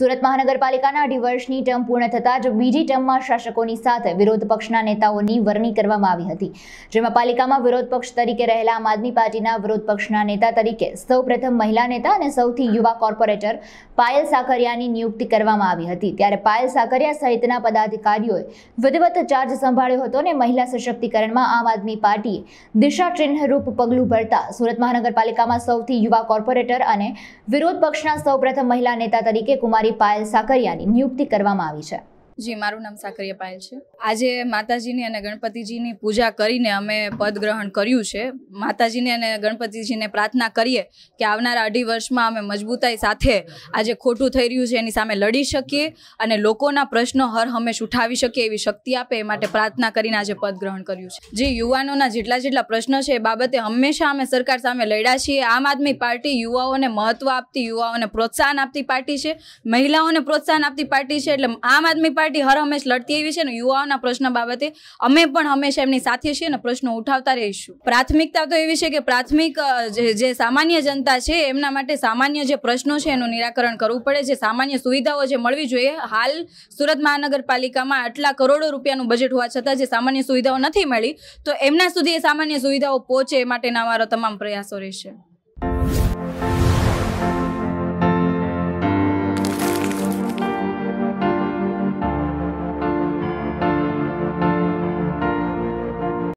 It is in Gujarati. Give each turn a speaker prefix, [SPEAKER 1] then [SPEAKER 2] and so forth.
[SPEAKER 1] સુરત મહાનગરપાલિકાના અઢી વર્ષની ટર્મ પૂર્ણ થતાં જ બીજી ટર્મમાં શાસકોની સાથે વિરોધ પક્ષના નેતાઓની વરણી કરવામાં આવી હતી જેમાં પાલિકામાં વિરોધ પક્ષ તરીકે રહેલા આમ આદમી પાર્ટીના વિરોધ પક્ષના નેતા તરીકે સૌપ્રથમ મહિલા નેતા અને સૌથી યુવા કોર્પોરેટર પાયલ સાકરિયાની નિયુક્તિ કરવામાં આવી હતી ત્યારે પાયલ સાકરિયા સહિતના પદાધિકારીઓએ વિધિવત ચાર્જ સંભાળ્યો હતો અને મહિલા સશક્તિકરણમાં આમ આદમી પાર્ટીએ દિશા ચિહ્નરૂપ પગલું ભરતા સુરત મહાનગરપાલિકામાં સૌથી યુવા કોર્પોરેટર અને વિરોધ પક્ષના સૌપ્રથમ મહિલા નેતા તરીકે કુમારી પાયલ સાકરિયાની નિયુક્તિ કરવામાં આવી છે
[SPEAKER 2] જી મારું નામ સાકરિયા પાયલ છે આજે માતાજીની અને ગણપતિજીની પૂજા કરીને અમે પદ ગ્રહણ કર્યું છે માતાજીને અને ગણપતિજીને પ્રાર્થના કરીએ કે આવનારા અઢી વર્ષમાં અમે મજબૂતાઈ સાથે આજે ખોટું થઈ રહ્યું છે એની સામે લડી શકીએ અને લોકોના પ્રશ્નો હર હંમેશ ઉઠાવી શકીએ એવી શક્તિ આપે એ માટે પ્રાર્થના કરીને આજે પદ ગ્રહણ કર્યું છે જે યુવાનોના જેટલા જેટલા પ્રશ્નો છે એ બાબતે હંમેશા અમે સરકાર સામે લડ્યા છીએ આમ આદમી પાર્ટી યુવાઓને મહત્વ આપતી યુવાઓને પ્રોત્સાહન આપતી પાર્ટી છે મહિલાઓને પ્રોત્સાહન આપતી પાર્ટી છે એટલે આમ આદમી પાર્ટી પાર્ટી હર હંમેશ લડતી આવી છે ને યુવાઓના પ્રશ્ન બાબતે અમે પણ હંમેશા એમની સાથે છીએ અને પ્રશ્નો ઉઠાવતા રહીશું પ્રાથમિકતા તો એવી છે કે પ્રાથમિક જે સામાન્ય જનતા છે એમના માટે સામાન્ય જે પ્રશ્નો છે એનું નિરાકરણ કરવું પડે જે સામાન્ય સુવિધાઓ જે મળવી જોઈએ હાલ સુરત મહાનગરપાલિકામાં આટલા કરોડો રૂપિયાનું બજેટ હોવા છતાં જે સામાન્ય સુવિધાઓ નથી મળી તો એમના સુધી એ સામાન્ય સુવિધાઓ પહોંચે એ માટેના અમારા તમામ પ્રયાસો રહેશે